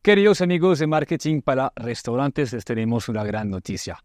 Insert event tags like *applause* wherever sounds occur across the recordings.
Queridos amigos de Marketing para Restaurantes, les tenemos una gran noticia.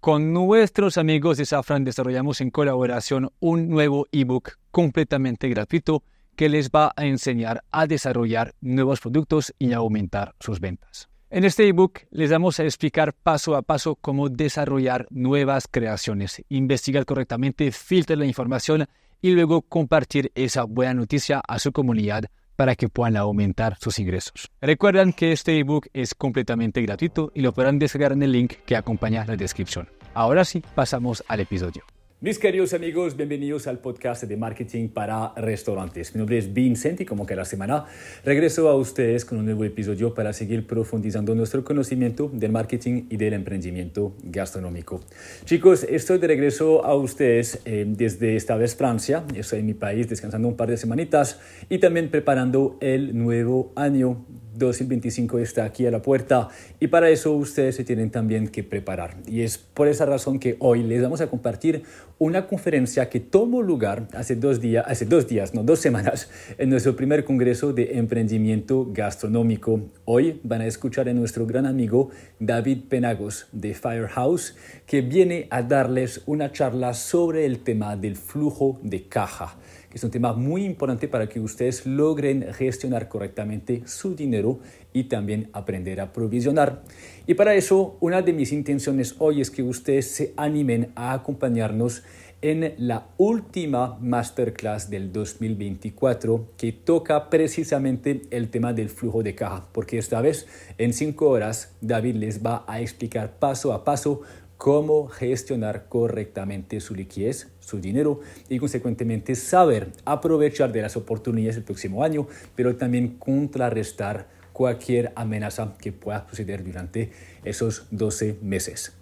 Con nuestros amigos de Safran desarrollamos en colaboración un nuevo ebook completamente gratuito que les va a enseñar a desarrollar nuevos productos y a aumentar sus ventas. En este ebook les vamos a explicar paso a paso cómo desarrollar nuevas creaciones, investigar correctamente, filtrar la información y luego compartir esa buena noticia a su comunidad para que puedan aumentar sus ingresos. Recuerden que este ebook es completamente gratuito y lo podrán descargar en el link que acompaña la descripción. Ahora sí, pasamos al episodio. Mis queridos amigos, bienvenidos al podcast de marketing para restaurantes. Mi nombre es Vincent y como cada semana regreso a ustedes con un nuevo episodio para seguir profundizando nuestro conocimiento del marketing y del emprendimiento gastronómico. Chicos, estoy de regreso a ustedes eh, desde esta vez Francia. Estoy en mi país descansando un par de semanitas y también preparando el nuevo año 2025 está aquí a la puerta y para eso ustedes se tienen también que preparar. Y es por esa razón que hoy les vamos a compartir una conferencia que tomó lugar hace dos días, hace dos días, no dos semanas, en nuestro primer Congreso de Emprendimiento Gastronómico. Hoy van a escuchar a nuestro gran amigo David Penagos de Firehouse, que viene a darles una charla sobre el tema del flujo de caja es un tema muy importante para que ustedes logren gestionar correctamente su dinero y también aprender a provisionar. Y para eso, una de mis intenciones hoy es que ustedes se animen a acompañarnos en la última masterclass del 2024 que toca precisamente el tema del flujo de caja, porque esta vez en cinco horas David les va a explicar paso a paso cómo gestionar correctamente su liquidez, su dinero y consecuentemente saber aprovechar de las oportunidades del próximo año, pero también contrarrestar cualquier amenaza que pueda suceder durante esos 12 meses.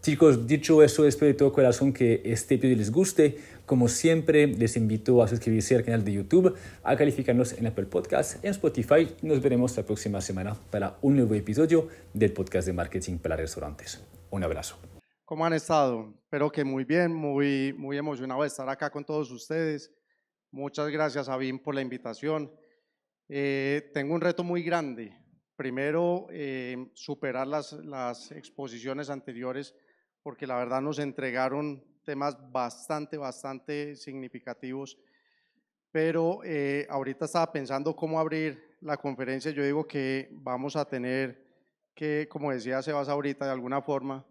Chicos, dicho eso, espero de todo corazón que este vídeo les guste. Como siempre, les invito a suscribirse al canal de YouTube, a calificarnos en Apple Podcast, en Spotify. Nos veremos la próxima semana para un nuevo episodio del podcast de marketing para restaurantes. Un abrazo. ¿Cómo han estado? Espero que muy bien, muy, muy emocionado de estar acá con todos ustedes. Muchas gracias a BIM por la invitación. Eh, tengo un reto muy grande. Primero, eh, superar las, las exposiciones anteriores, porque la verdad nos entregaron temas bastante, bastante significativos. Pero eh, ahorita estaba pensando cómo abrir la conferencia. Yo digo que vamos a tener que, como decía se Sebas ahorita, de alguna forma,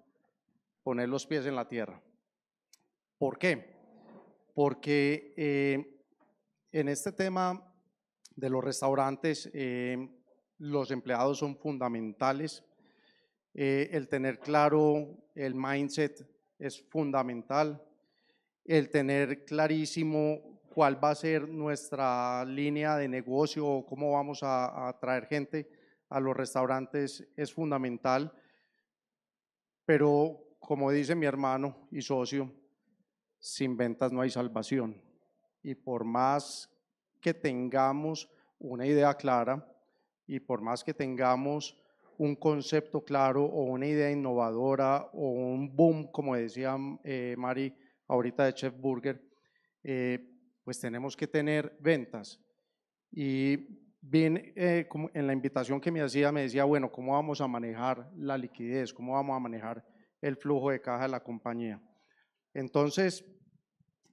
poner los pies en la tierra. ¿Por qué? Porque eh, en este tema de los restaurantes, eh, los empleados son fundamentales. Eh, el tener claro el mindset es fundamental. El tener clarísimo cuál va a ser nuestra línea de negocio o cómo vamos a, atraer traer gente a los restaurantes es fundamental. Pero como dice mi hermano y socio, sin ventas no hay salvación. Y por más que tengamos una idea clara y por más que tengamos un concepto claro o una idea innovadora o un boom, como decía eh, Mari ahorita de Chef Burger, eh, pues tenemos que tener ventas. Y bien, eh, en la invitación que me hacía, me decía, bueno, ¿cómo vamos a manejar la liquidez? ¿Cómo vamos a manejar el flujo de caja de la compañía. Entonces,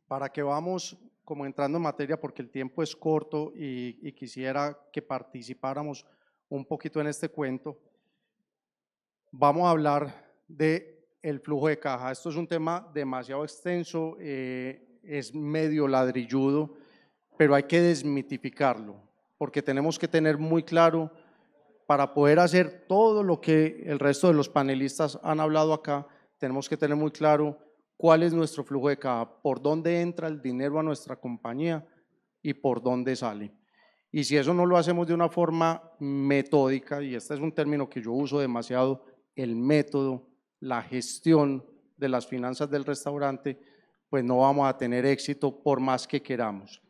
para que vamos como entrando en materia, porque el tiempo es corto y, quisiera que participáramos un poquito en este cuento, vamos a hablar de el flujo de caja. Esto es un tema demasiado extenso, eh, es medio ladrilludo, pero hay que desmitificarlo, porque tenemos que tener muy claro para poder hacer todo lo que el resto de los panelistas han hablado acá, tenemos que tener muy claro cuál es nuestro flujo de caja, por dónde entra el dinero a nuestra compañía y por dónde sale. Y si eso no lo hacemos de una forma metódica, y este es un término que yo uso demasiado, el método, la gestión de las finanzas del restaurante, pues no vamos a tener éxito por más que queramos.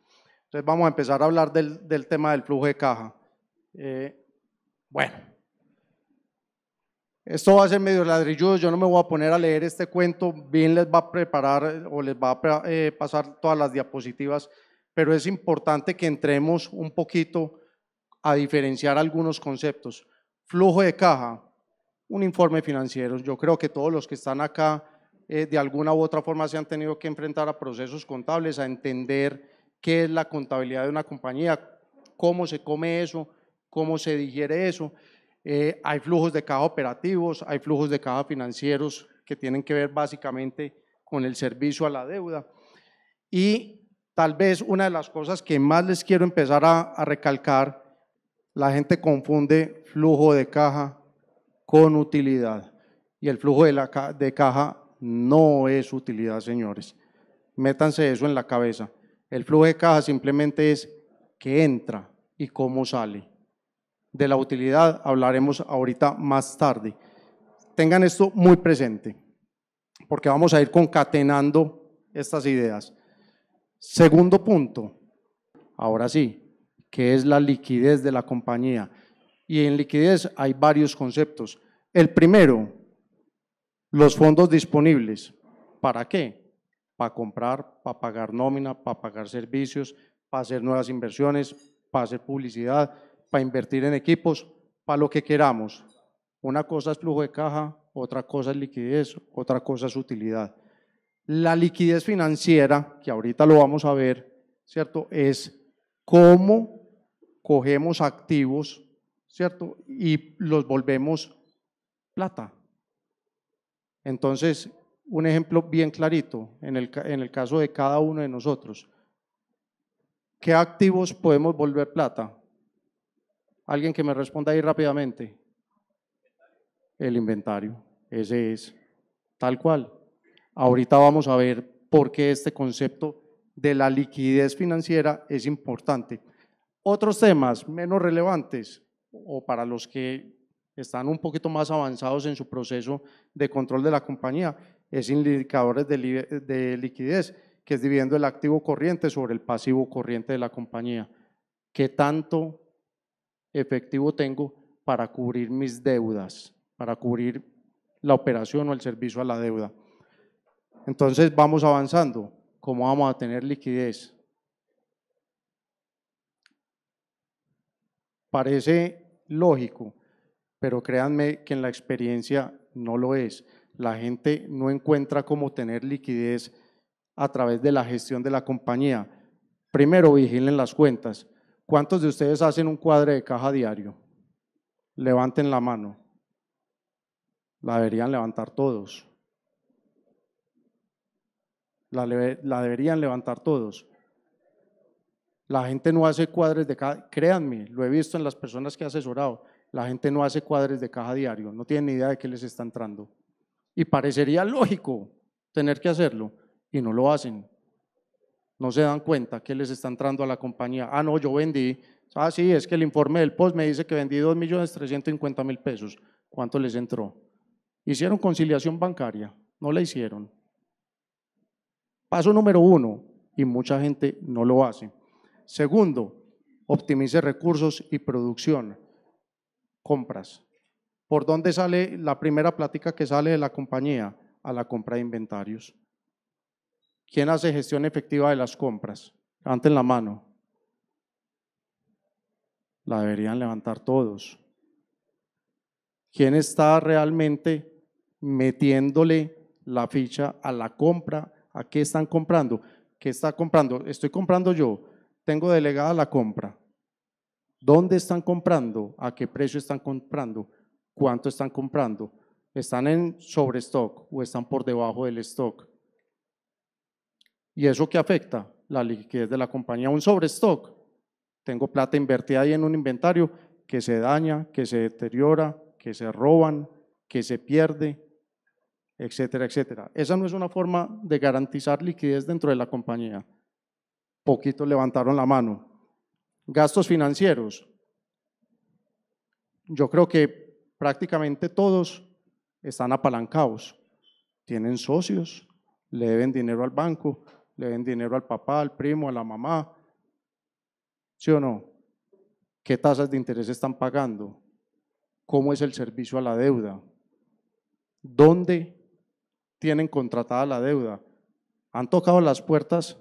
Entonces vamos a empezar a hablar del, tema del flujo de caja. Eh, bueno, esto va a ser medio ladrilludo, yo no me voy a poner a leer este cuento, bien les va a preparar eh, o les va a eh, pasar todas las diapositivas, pero es importante que entremos un poquito a diferenciar algunos conceptos. Flujo de caja, un informe financiero. Yo creo que todos los que están acá eh, de alguna u otra forma se han tenido que enfrentar a procesos contables, a entender qué es la contabilidad de una compañía, cómo se come eso, cómo se digiere eso. Eh, hay flujos de caja operativos, hay flujos de caja financieros que tienen que ver básicamente con el servicio a la deuda. Y tal vez una de las cosas que más les quiero empezar a, recalcar, la gente confunde flujo de caja con utilidad. Y el flujo de, la de caja no es utilidad, señores. Métanse eso en la cabeza. El flujo de caja simplemente es qué entra y cómo sale de la utilidad hablaremos ahorita más tarde. Tengan esto muy presente, porque vamos a ir concatenando estas ideas. Segundo punto, ahora sí, que es la liquidez de la compañía. Y en liquidez hay varios conceptos. El primero, los fondos disponibles. ¿Para qué? Para comprar, para pagar nómina, para pagar servicios, para hacer nuevas inversiones, para hacer publicidad, para invertir en equipos, para lo que queramos. Una cosa es flujo de caja, otra cosa es liquidez, otra cosa es utilidad. La liquidez financiera, que ahorita lo vamos a ver, ¿cierto? Es cómo cogemos activos, ¿cierto? Y los volvemos plata. Entonces, un ejemplo bien clarito en el, en el caso de cada uno de nosotros. ¿Qué activos podemos volver plata? Alguien que me responda ahí rápidamente. El inventario, ese es, tal cual. Ahorita vamos a ver por qué este concepto de la liquidez financiera es importante. Otros temas menos relevantes o para los que están un poquito más avanzados en su proceso de control de la compañía es indicadores de, de liquidez, que es dividiendo el activo corriente sobre el pasivo corriente de la compañía. ¿Qué tanto efectivo tengo para cubrir mis deudas, para cubrir la operación o el servicio a la deuda. Entonces vamos avanzando. ¿Cómo vamos a tener liquidez? Parece lógico, pero créanme que en la experiencia no lo es. La gente no encuentra cómo tener liquidez a través de la gestión de la compañía. Primero, vigilen las cuentas. ¿Cuántos de ustedes hacen un cuadre de caja diario? Levanten la mano. La deberían levantar todos. La, deberían levantar todos. La gente no hace cuadres de caja, créanme, lo he visto en las personas que he asesorado, la gente no hace cuadres de caja diario, no tienen ni idea de qué les está entrando. Y parecería lógico tener que hacerlo y no lo hacen no se dan cuenta que les está entrando a la compañía. Ah, no, yo vendí. Ah, sí, es que el informe del POS me dice que vendí 2.350.000 pesos. ¿Cuánto les entró? Hicieron conciliación bancaria, no la hicieron. Paso número uno, y mucha gente no lo hace. Segundo, optimice recursos y producción. Compras. ¿Por dónde sale la primera plática que sale de la compañía? A la compra de inventarios. ¿Quién hace gestión efectiva de las compras? Levanten la mano. La deberían levantar todos. ¿Quién está realmente metiéndole la ficha a la compra? ¿A qué están comprando? ¿Qué está comprando? Estoy comprando yo. Tengo delegada la compra. ¿Dónde están comprando? ¿A qué precio están comprando? ¿Cuánto están comprando? ¿Están en sobre stock o están por debajo del stock? ¿Y eso qué afecta? La liquidez de la compañía, un sobrestock. Tengo plata invertida ahí en un inventario que se daña, que se deteriora, que se roban, que se pierde, etcétera, etcétera. Esa no es una forma de garantizar liquidez dentro de la compañía. Poquitos levantaron la mano. Gastos financieros. Yo creo que prácticamente todos están apalancados. Tienen socios, le deben dinero al banco, le den dinero al papá, al primo, a la mamá. ¿Sí o no? ¿Qué tasas de interés están pagando? ¿Cómo es el servicio a la deuda? ¿Dónde tienen contratada la deuda? Han tocado las puertas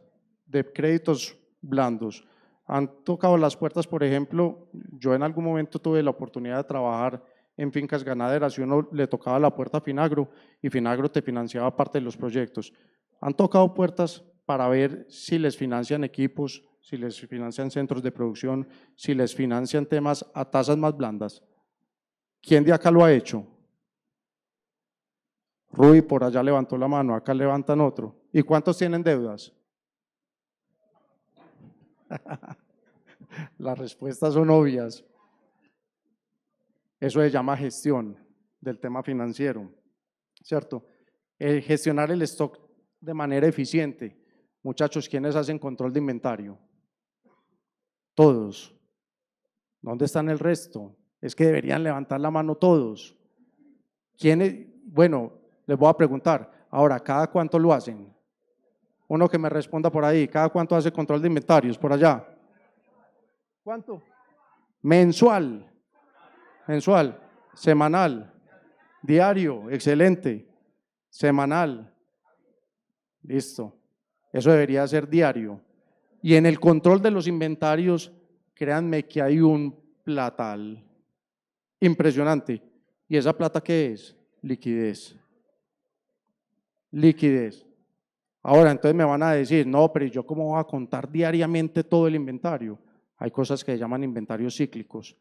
de créditos blandos. Han tocado las puertas, por ejemplo, yo en algún momento tuve la oportunidad de trabajar en fincas ganaderas y uno le tocaba la puerta a Finagro y Finagro te financiaba parte de los proyectos. Han tocado puertas para ver si les financian equipos, si les financian centros de producción, si les financian temas a tasas más blandas. ¿Quién de acá lo ha hecho? Rui por allá levantó la mano, acá levantan otro. ¿Y cuántos tienen deudas? *laughs* Las respuestas son obvias. Eso se llama gestión del tema financiero, ¿cierto? Eh, gestionar el stock de manera eficiente. Muchachos, ¿quiénes hacen control de inventario? Todos. ¿Dónde están el resto? Es que deberían levantar la mano todos. ¿Quiénes? Bueno, les voy a preguntar. Ahora, ¿cada cuánto lo hacen? Uno que me responda por ahí. ¿Cada cuánto hace control de inventarios por allá? ¿Cuánto? Mensual. Mensual. Semanal. Diario. Excelente. Semanal. Listo. Eso debería ser diario. Y en el control de los inventarios, créanme que hay un platal impresionante. ¿Y esa plata qué es? Liquidez. Liquidez. Ahora, entonces me van a decir, no, pero yo cómo voy a contar diariamente todo el inventario? Hay cosas que se llaman inventarios cíclicos.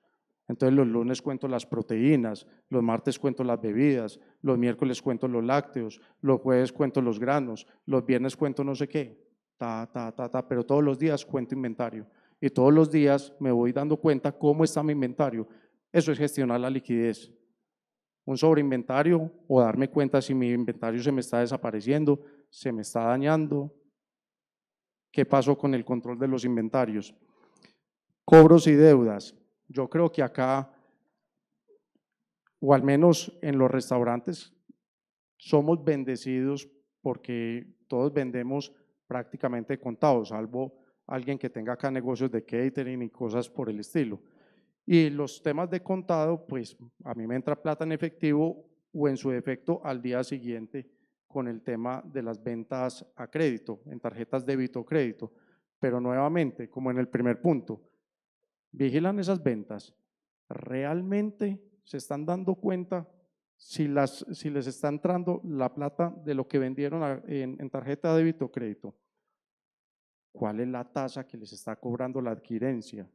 Entonces los lunes cuento las proteínas, los martes cuento las bebidas, los miércoles cuento los lácteos, los jueves cuento los granos, los viernes cuento no sé qué, ta, ta, ta, pero todos los días cuento inventario. Y todos los días me voy dando cuenta cómo está mi inventario. Eso es gestionar la liquidez. Un sobreinventario o darme cuenta si mi inventario se me está desapareciendo, se me está dañando. ¿Qué pasó con el control de los inventarios? Cobros y deudas. Yo creo que acá, o al menos en los restaurantes, somos bendecidos porque todos vendemos prácticamente contados, salvo alguien que tenga acá negocios de catering y cosas por el estilo. Y los temas de contado, pues a mí me entra plata en efectivo o en su defecto al día siguiente con el tema de las ventas a crédito, en tarjetas débito o crédito. Pero nuevamente, como en el primer punto, vigilan esas ventas, realmente se están dando cuenta si, les está entrando la plata de lo que vendieron en, tarjeta de débito o crédito. ¿Cuál es la tasa que les está cobrando la adquirencia?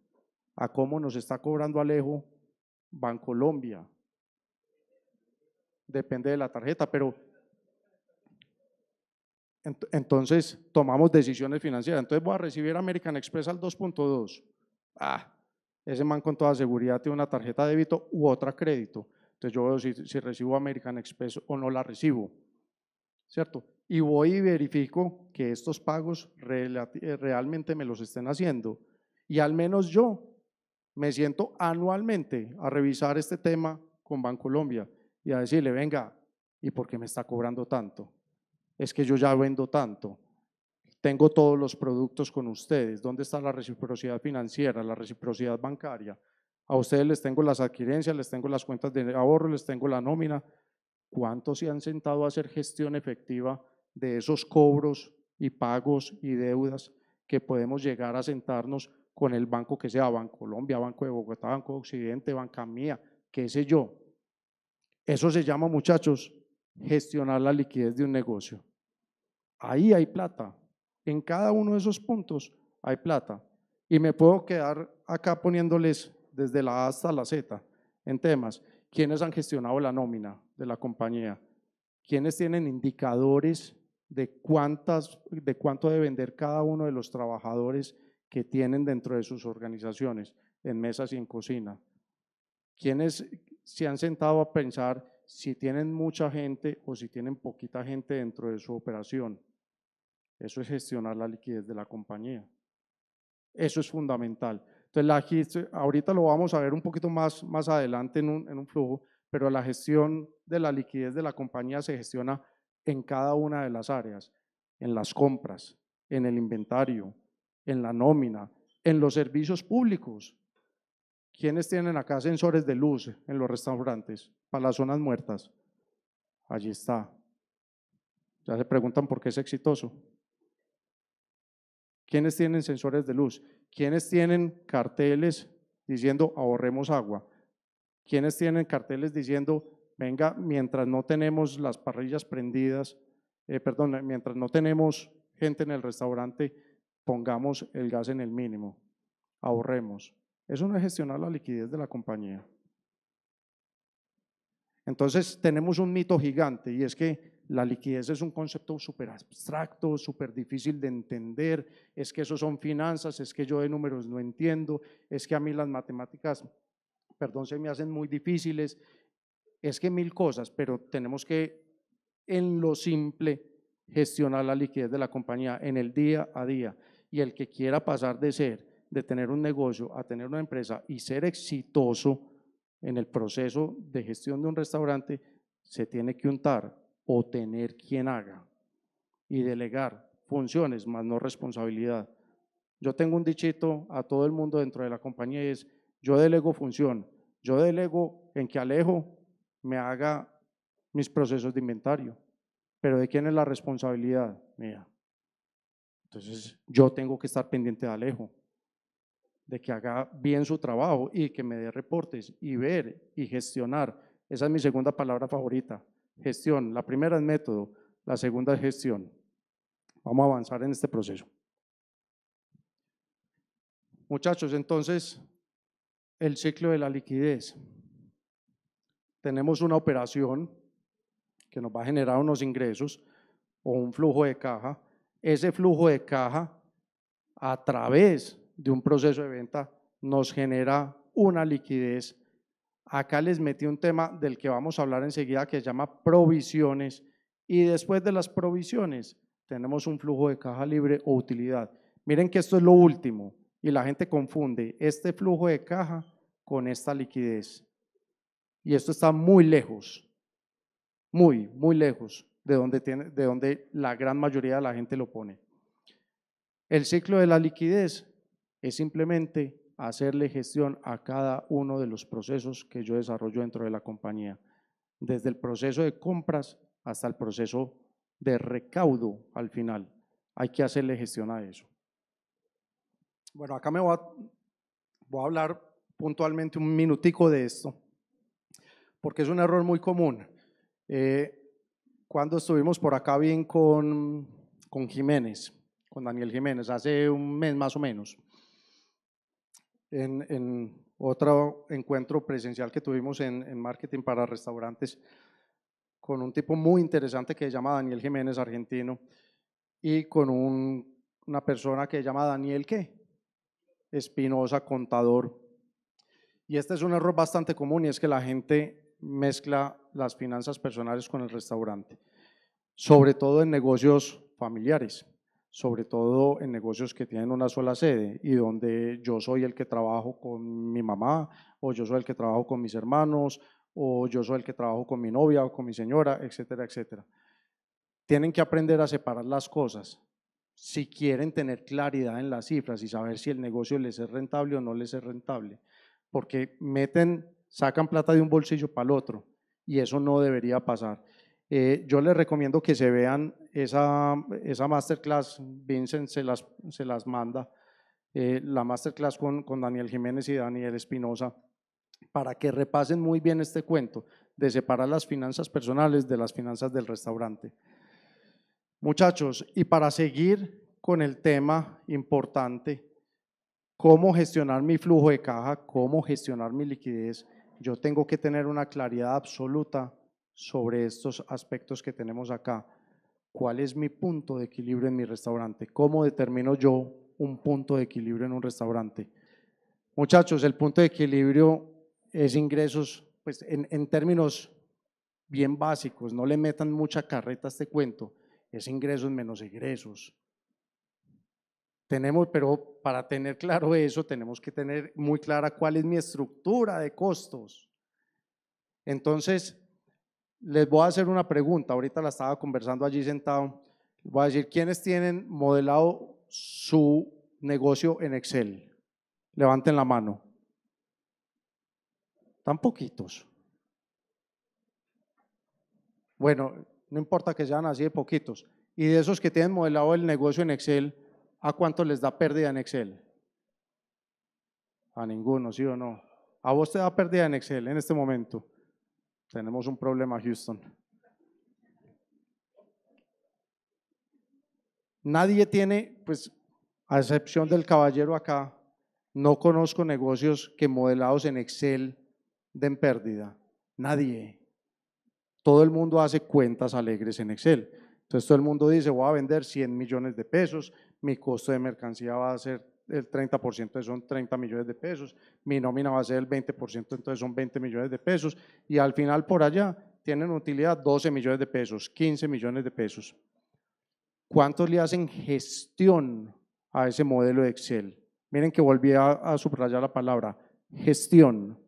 ¿A cómo nos está cobrando Alejo Bancolombia? Depende de la tarjeta, pero entonces tomamos decisiones financieras. Entonces voy a recibir American Express al 2.2. Ah, ese man con toda seguridad tiene una tarjeta de débito u otra crédito. Entonces yo veo si, recibo American Express o no la recibo. ¿Cierto? Y voy y verifico que estos pagos eh, realmente me los estén haciendo. Y al menos yo me siento anualmente a revisar este tema con Bancolombia y a decirle, venga, ¿y por qué me está cobrando tanto? Es que yo ya vendo tanto tengo todos los productos con ustedes, ¿dónde está la reciprocidad financiera, la reciprocidad bancaria? A ustedes les tengo las adquirencias, les tengo las cuentas de ahorro, les tengo la nómina. ¿Cuántos se han sentado a hacer gestión efectiva de esos cobros y pagos y deudas que podemos llegar a sentarnos con el banco que sea, Banco Colombia, Banco de Bogotá, Banco de Occidente, Banca Mía, qué sé yo? Eso se llama, muchachos, gestionar la liquidez de un negocio. Ahí hay plata. En cada uno de esos puntos hay plata. Y me puedo quedar acá poniéndoles desde la A hasta la Z en temas. ¿Quiénes han gestionado la nómina de la compañía? ¿Quiénes tienen indicadores de, cuántas, de cuánto debe vender cada uno de los trabajadores que tienen dentro de sus organizaciones, en mesas y en cocina? ¿Quiénes se han sentado a pensar si tienen mucha gente o si tienen poquita gente dentro de su operación? Eso es gestionar la liquidez de la compañía. Eso es fundamental. Entonces, la, ahorita lo vamos a ver un poquito más, más adelante en un, en un flujo, pero la gestión de la liquidez de la compañía se gestiona en cada una de las áreas, en las compras, en el inventario, en la nómina, en los servicios públicos. ¿Quiénes tienen acá sensores de luz en los restaurantes para las zonas muertas? Allí está. Ya se preguntan por qué es exitoso. ¿Quiénes tienen sensores de luz? ¿Quiénes tienen carteles diciendo ahorremos agua? ¿Quiénes tienen carteles diciendo, venga, mientras no tenemos las parrillas prendidas, eh, perdón, mientras no tenemos gente en el restaurante, pongamos el gas en el mínimo, ahorremos? Eso no es gestionar la liquidez de la compañía. Entonces tenemos un mito gigante y es que la liquidez es un concepto súper abstracto, súper difícil de entender, es que eso son finanzas, es que yo de números no entiendo, es que a mí las matemáticas, perdón, se me hacen muy difíciles, es que mil cosas, pero tenemos que en lo simple gestionar la liquidez de la compañía en el día a día. Y el que quiera pasar de ser, de tener un negocio a tener una empresa y ser exitoso en el proceso de gestión de un restaurante, se tiene que untar o tener quien haga y delegar funciones, más no responsabilidad. Yo tengo un dichito a todo el mundo dentro de la compañía y es, yo delego función, yo delego en que Alejo me haga mis procesos de inventario, pero ¿de quién es la responsabilidad? mira, Entonces yo tengo que estar pendiente de Alejo, de que haga bien su trabajo y que me dé reportes y ver y gestionar. Esa es mi segunda palabra favorita, gestión. La primera es método, la segunda es gestión. Vamos a avanzar en este proceso. Muchachos, entonces, el ciclo de la liquidez. Tenemos una operación que nos va a generar unos ingresos o un flujo de caja. Ese flujo de caja, a través de un proceso de venta, nos genera una liquidez Acá les metí un tema del que vamos a hablar enseguida que se llama provisiones y después de las provisiones tenemos un flujo de caja libre o utilidad. Miren que esto es lo último y la gente confunde este flujo de caja con esta liquidez. Y esto está muy lejos, muy, muy lejos de donde, tiene, de donde la gran mayoría de la gente lo pone. El ciclo de la liquidez es simplemente hacerle gestión a cada uno de los procesos que yo desarrollo dentro de la compañía, desde el proceso de compras hasta el proceso de recaudo al final. Hay que hacerle gestión a eso. Bueno, acá me voy a, hablar puntualmente un minutico de esto, porque es un error muy común. Eh, cuando estuvimos por acá bien con, con Jiménez, con Daniel Jiménez, hace un mes más o menos, en, otro encuentro presencial que tuvimos en, marketing para restaurantes con un tipo muy interesante que se llama Daniel Jiménez, argentino, y con una persona que se llama Daniel ¿qué? Espinosa, contador. Y este es un error bastante común y es que la gente mezcla las finanzas personales con el restaurante, sobre todo en negocios familiares sobre todo en negocios que tienen una sola sede y donde yo soy el que trabajo con mi mamá o yo soy el que trabajo con mis hermanos o yo soy el que trabajo con mi novia o con mi señora, etcétera, etcétera. Tienen que aprender a separar las cosas si quieren tener claridad en las cifras y saber si el negocio les es rentable o no les es rentable, porque meten, sacan plata de un bolsillo para el otro y eso no debería pasar. Eh, yo les recomiendo que se vean esa, esa masterclass, Vincent se las, se las manda, eh, la masterclass con, con Daniel Jiménez y Daniel Espinosa, para que repasen muy bien este cuento de separar las finanzas personales de las finanzas del restaurante. Muchachos, y para seguir con el tema importante, cómo gestionar mi flujo de caja, cómo gestionar mi liquidez, yo tengo que tener una claridad absoluta sobre estos aspectos que tenemos acá. ¿Cuál es mi punto de equilibrio en mi restaurante? ¿Cómo determino yo un punto de equilibrio en un restaurante? Muchachos, el punto de equilibrio es ingresos, pues en, términos bien básicos, no le metan mucha carreta a este cuento, es ingresos menos egresos. Tenemos, pero para tener claro eso, tenemos que tener muy clara cuál es mi estructura de costos. Entonces, les voy a hacer una pregunta, ahorita la estaba conversando allí sentado, voy a decir, ¿quiénes tienen modelado su negocio en Excel? Levanten la mano. Tan poquitos. Bueno, no importa que sean así de poquitos. Y de esos que tienen modelado el negocio en Excel, ¿a cuánto les da pérdida en Excel? A ninguno, ¿sí o no? ¿A vos te da pérdida en Excel en este momento? Tenemos un problema, Houston. Nadie tiene, pues, a excepción del caballero acá, no conozco negocios que modelados en Excel den pérdida. Nadie. Todo el mundo hace cuentas alegres en Excel. Entonces todo el mundo dice, voy a vender 100 millones de pesos, mi costo de mercancía va a ser el 30%, son 30 millones de pesos, mi nómina va a ser el 20%, entonces son 20 millones de pesos, y al final por allá tienen utilidad 12 millones de pesos, 15 millones de pesos. ¿Cuántos le hacen gestión a ese modelo de Excel? Miren que volví a, subrayar la palabra, gestión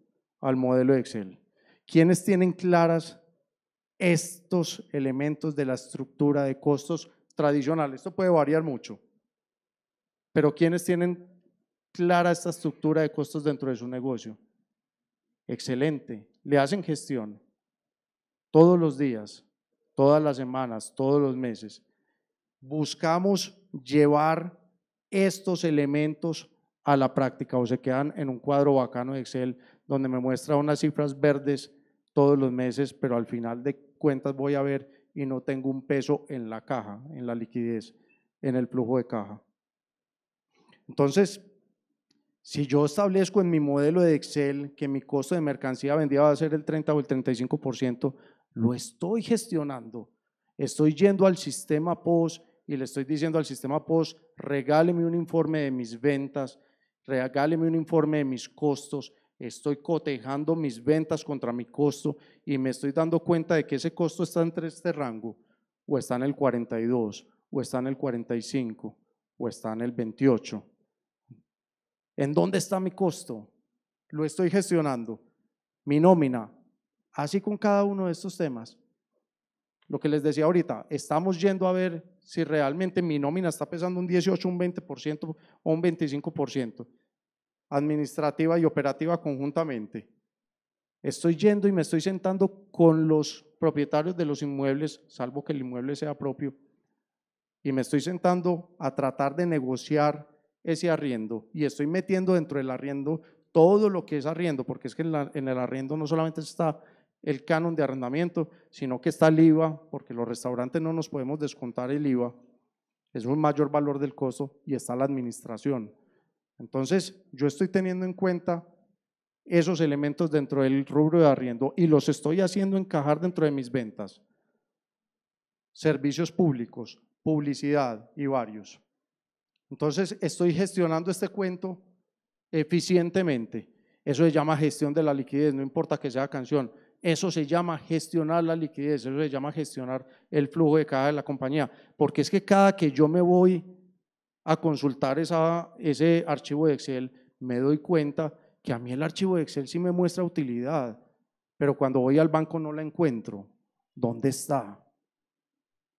al modelo de Excel. ¿Quiénes tienen claras estos elementos de la estructura de costos tradicional? Esto puede variar mucho. Pero quienes tienen clara esta estructura de costos dentro de su negocio? Excelente. Le hacen gestión todos los días, todas las semanas, todos los meses. Buscamos llevar estos elementos a la práctica o se quedan en un cuadro bacano de Excel donde me muestra unas cifras verdes todos los meses, pero al final de cuentas voy a ver y no tengo un peso en la caja, en la liquidez, en el flujo de caja. Entonces, si yo establezco en mi modelo de Excel que mi costo de mercancía vendida va a ser el 30 o el 35%, lo estoy gestionando. Estoy yendo al sistema POS y le estoy diciendo al sistema POS, regáleme un informe de mis ventas, regáleme un informe de mis costos, estoy cotejando mis ventas contra mi costo y me estoy dando cuenta de que ese costo está entre este rango, o está en el 42, o está en el 45, o está en el 28. ¿En dónde está mi costo? Lo estoy gestionando. Mi nómina. Así con cada uno de estos temas. Lo que les decía ahorita, estamos yendo a ver si realmente mi nómina está pesando un 18, un 20% o un 25%, administrativa y operativa conjuntamente. Estoy yendo y me estoy sentando con los propietarios de los inmuebles, salvo que el inmueble sea propio, y me estoy sentando a tratar de negociar ese arriendo y estoy metiendo dentro del arriendo todo lo que es arriendo, porque es que en, el arriendo no solamente está el canon de arrendamiento, sino que está el IVA, porque los restaurantes no nos podemos descontar el IVA, es un mayor valor del costo y está la administración. Entonces, yo estoy teniendo en cuenta esos elementos dentro del rubro de arriendo y los estoy haciendo encajar dentro de mis ventas. Servicios públicos, publicidad y varios. Entonces estoy gestionando este cuento eficientemente. Eso se llama gestión de la liquidez, no importa que sea canción. Eso se llama gestionar la liquidez, eso se llama gestionar el flujo de cada de la compañía. Porque es que cada que yo me voy a consultar ese archivo de Excel, me doy cuenta que a mí el archivo de Excel sí me muestra utilidad, pero cuando voy al banco no la encuentro. ¿Dónde está?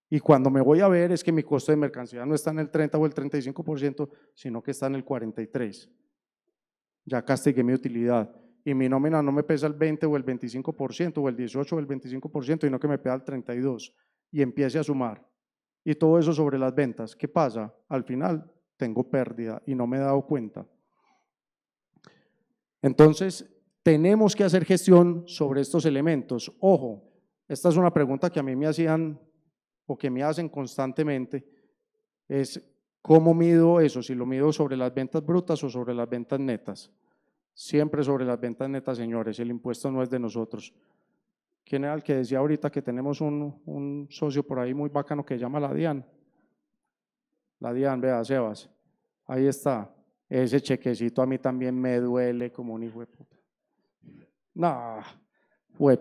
Y cuando me voy a ver es que mi costo de mercancía no está en el 30 o el 35%, sino que está en el 43%. Ya castigué mi utilidad. Y mi nómina no me pesa el 20 o el 25% o el 18 o el 25%, sino que me pesa el 32%. Y empiece a sumar. Y todo eso sobre las ventas. ¿Qué pasa? Al final tengo pérdida y no me he dado cuenta. Entonces, tenemos que hacer gestión sobre estos elementos. Ojo, esta es una pregunta que a mí me hacían o que me hacen constantemente es cómo mido eso, si lo mido sobre las ventas brutas o sobre las ventas netas. Siempre sobre las ventas netas, señores, el impuesto no es de nosotros. ¿Quién era el que decía ahorita que tenemos un, socio por ahí muy bacano que se llama la DIAN? La DIAN, vea, Sebas, ahí está. Ese chequecito a mí también me duele como un hijo de puta. Nah,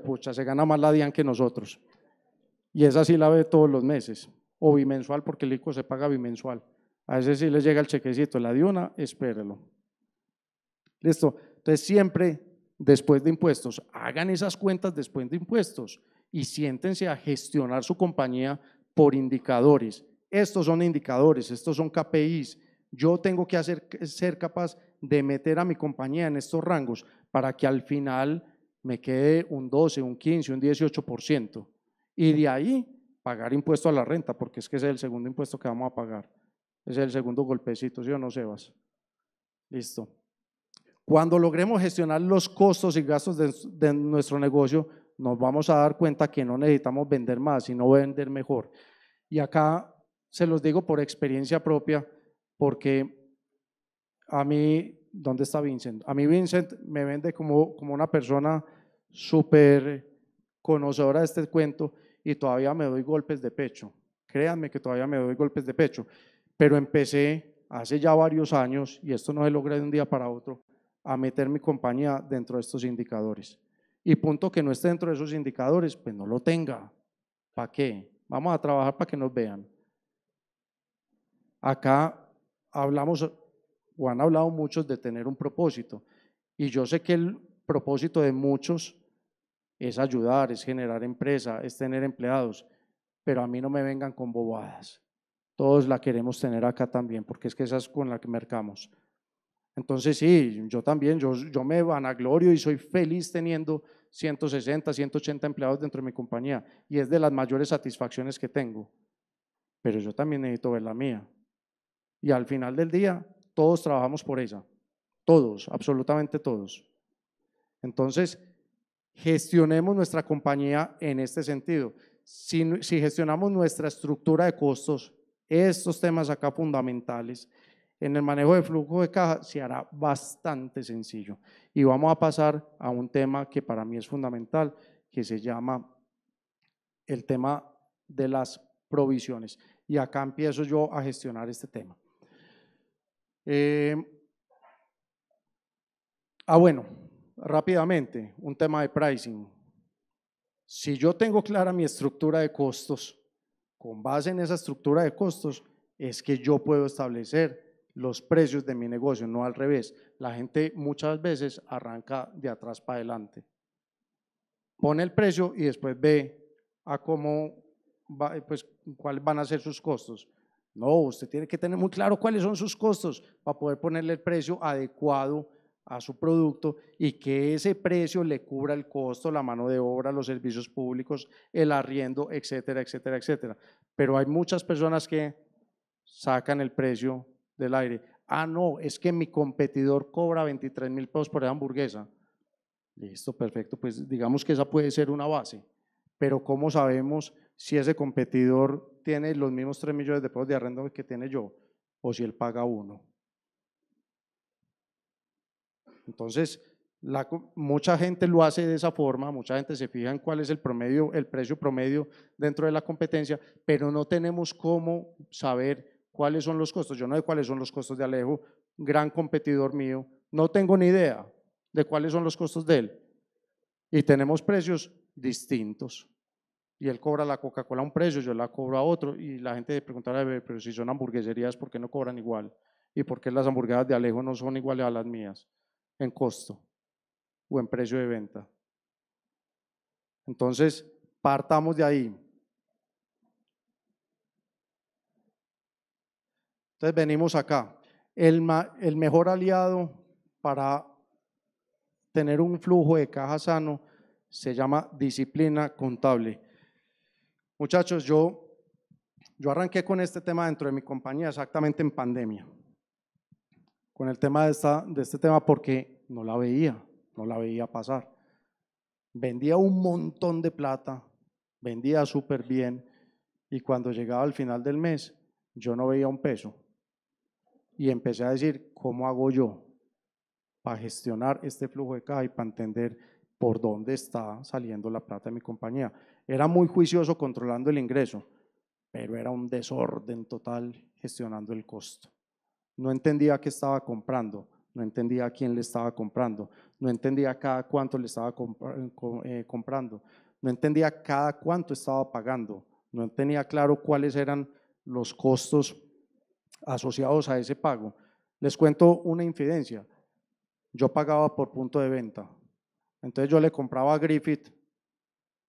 pucha, se gana más la DIAN que nosotros. Y esa sí la ve todos los meses, o bimensual, porque el ICO se paga bimensual. A veces sí les llega el chequecito, la de una, espérelo. Listo. Entonces, siempre después de impuestos, hagan esas cuentas después de impuestos y siéntense a gestionar su compañía por indicadores. Estos son indicadores, estos son KPIs. Yo tengo que hacer, ser capaz de meter a mi compañía en estos rangos para que al final me quede un 12, un 15, un 18%. Y de ahí pagar impuesto a la renta, porque es que ese es el segundo impuesto que vamos a pagar. es el segundo golpecito, ¿sí o no, Sebas? Listo. Cuando logremos gestionar los costos y gastos de, de nuestro negocio, nos vamos a dar cuenta que no necesitamos vender más, sino vender mejor. Y acá se los digo por experiencia propia, porque a mí, ¿dónde está Vincent? A mí Vincent me vende como, como una persona súper conocedora de este cuento y todavía me doy golpes de pecho. Créanme que todavía me doy golpes de pecho. Pero empecé hace ya varios años, y esto no se logra de un día para otro, a meter mi compañía dentro de estos indicadores. Y punto que no esté dentro de esos indicadores, pues no lo tenga. ¿Para qué? Vamos a trabajar para que nos vean. Acá hablamos o han hablado muchos de tener un propósito. Y yo sé que el propósito de muchos es ayudar, es generar empresa, es tener empleados, pero a mí no me vengan con bobadas. Todos la queremos tener acá también, porque es que esa es con la que mercamos. Entonces sí, yo también, yo, yo me vanaglorio y soy feliz teniendo 160, 180 empleados dentro de mi compañía y es de las mayores satisfacciones que tengo. Pero yo también necesito ver la mía. Y al final del día, todos trabajamos por ella. Todos, absolutamente todos. Entonces, gestionemos nuestra compañía en este sentido. Si, gestionamos nuestra estructura de costos, estos temas acá fundamentales, en el manejo de flujo de caja se hará bastante sencillo. Y vamos a pasar a un tema que para mí es fundamental, que se llama el tema de las provisiones. Y acá empiezo yo a gestionar este tema. Eh, ah, bueno, rápidamente un tema de pricing. Si yo tengo clara mi estructura de costos, con base en esa estructura de costos, es que yo puedo establecer los precios de mi negocio, no al revés. La gente muchas veces arranca de atrás para adelante. Pone el precio y después ve a cómo, pues, cuáles van a ser sus costos. No, usted tiene que tener muy claro cuáles son sus costos para poder ponerle el precio adecuado a su producto y que ese precio le cubra el costo, la mano de obra, los servicios públicos, el arriendo, etcétera, etcétera, etcétera. Pero hay muchas personas que sacan el precio del aire. Ah, no, es que mi competidor cobra 23 mil pesos por la hamburguesa. Listo, perfecto, pues digamos que esa puede ser una base. Pero ¿cómo sabemos si ese competidor tiene los mismos 3 millones de pesos de arrendamiento que tiene yo o si él paga uno? Entonces, mucha gente lo hace de esa forma, mucha gente se fija en cuál es el promedio, el precio promedio dentro de la competencia, pero no tenemos cómo saber cuáles son los costos. Yo no sé cuáles son los costos de Alejo, gran competidor mío, no tengo ni idea de cuáles son los costos de él. Y tenemos precios distintos. Y él cobra la Coca-Cola a un precio, yo la cobro a otro. Y la gente preguntará, pero si son hamburgueserías, ¿por qué no cobran igual? ¿Y por qué las hamburguesas de Alejo no son iguales a las mías? en costo o en precio de venta. Entonces, partamos de ahí. Entonces venimos acá. El, el mejor aliado para tener un flujo de caja sano se llama disciplina contable. Muchachos, yo, yo arranqué con este tema dentro de mi compañía exactamente en pandemia, con el tema de, esta, de este tema porque no la veía, no la veía pasar. Vendía un montón de plata, vendía súper bien y cuando llegaba al final del mes yo no veía un peso. Y empecé a decir, ¿cómo hago yo para gestionar este flujo de caja y para entender por dónde está saliendo la plata de mi compañía? Era muy juicioso controlando el ingreso, pero era un desorden total gestionando el costo. No entendía qué estaba comprando no entendía a quién le estaba comprando, no entendía cada cuánto le estaba eh, eh, comprando, no entendía cada cuánto estaba pagando, no tenía claro cuáles eran los costos asociados a ese pago. Les cuento una infidencia. Yo pagaba por punto de venta. Entonces yo le compraba a Griffith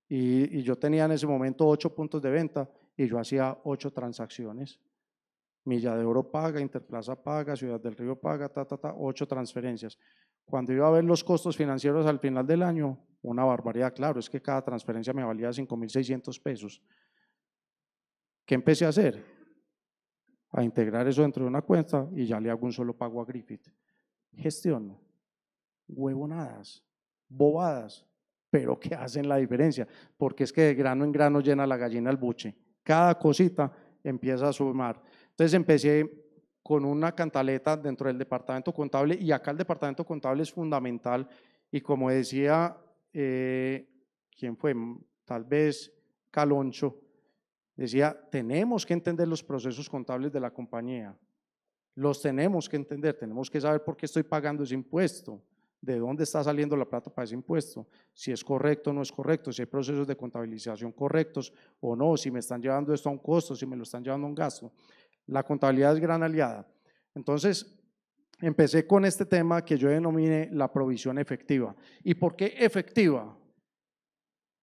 y yo tenía en ese momento ocho puntos de venta y yo hacía ocho transacciones. Milla de Oro paga, Interplaza paga, Ciudad del Río paga, ta, ta, ta, ocho transferencias. Cuando iba a ver los costos financieros al final del año, una barbaridad, claro, es que cada transferencia me valía 5.600 pesos. ¿Qué empecé a hacer? A integrar eso dentro de una cuenta y ya le hago un solo pago a Griffith. Gestión, Huevonadas, bobadas, pero que hacen la diferencia, porque es que de grano en grano llena la gallina el buche. Cada cosita empieza a sumar. Entonces empecé con una cantaleta dentro del departamento contable y acá el departamento contable es fundamental y como decía, eh, ¿quién fue? Mm, tal vez Caloncho, decía, tenemos que entender los procesos contables de la compañía, los tenemos que entender, tenemos que saber por qué estoy pagando ese impuesto, de dónde está saliendo la plata para ese impuesto, si es correcto o no es correcto, si hay procesos de contabilización correctos o no, si me están llevando esto a un costo, si me lo están llevando a un gasto. La contabilidad es gran aliada. Entonces, empecé con este tema que yo denominé la provisión efectiva. ¿Y por qué efectiva?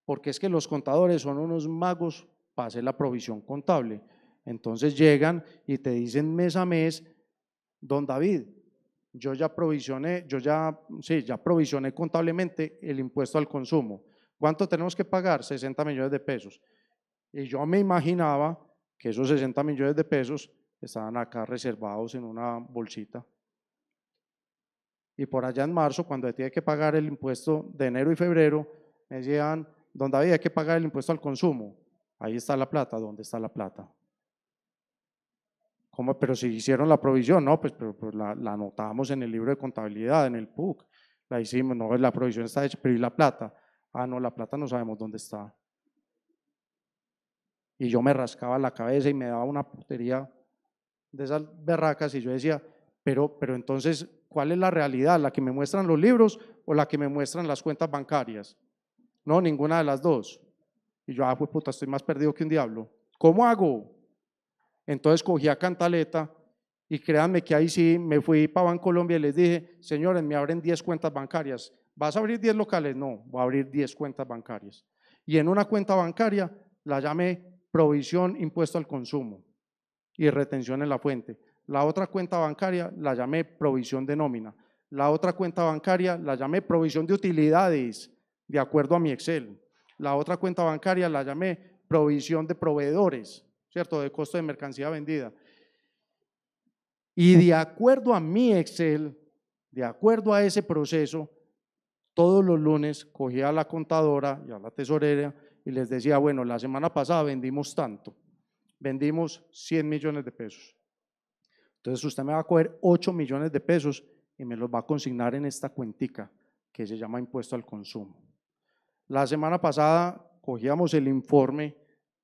Porque es que los contadores son unos magos para hacer la provisión contable. Entonces llegan y te dicen mes a mes, don David, yo ya provisioné, yo ya, sí, ya provisioné contablemente el impuesto al consumo. ¿Cuánto tenemos que pagar? 60 millones de pesos. Y yo me imaginaba que esos 60 millones de pesos estaban acá reservados en una bolsita. Y por allá en marzo, cuando tiene que pagar el impuesto de enero y febrero, me decían, don había que pagar el impuesto al consumo. Ahí está la plata, ¿dónde está la plata? ¿Cómo? Pero si hicieron la provisión, no, pues, pero, pues, la, la, anotamos en el libro de contabilidad, en el PUC. La hicimos, no, la provisión está hecha, pero ¿y la plata? Ah, no, la plata no sabemos dónde está. Y yo me rascaba la cabeza y me daba una putería de esas berracas y yo decía, pero, pero entonces, ¿cuál es la realidad? ¿La que me muestran los libros o la que me muestran las cuentas bancarias? No, ninguna de las dos. Y yo, ah, pues puta, estoy más perdido que un diablo. ¿Cómo hago? Entonces cogí a Cantaleta y créanme que ahí sí me fui para Bancolombia y les dije, señores, me abren 10 cuentas bancarias. ¿Vas a abrir 10 locales? No, voy a abrir 10 cuentas bancarias. Y en una cuenta bancaria la llamé provisión, impuesto al consumo y retención en la fuente. La otra cuenta bancaria la llamé provisión de nómina. La otra cuenta bancaria la llamé provisión de utilidades, de acuerdo a mi Excel. La otra cuenta bancaria la llamé provisión de proveedores, ¿cierto? De costo de mercancía vendida. Y de acuerdo a mi Excel, de acuerdo a ese proceso, todos los lunes cogía a la contadora y a la tesorera y les decía, bueno, la semana pasada vendimos tanto, vendimos 100 millones de pesos. Entonces usted me va a coger 8 millones de pesos y me los va a consignar en esta cuentica que se llama impuesto al consumo. La semana pasada cogíamos el informe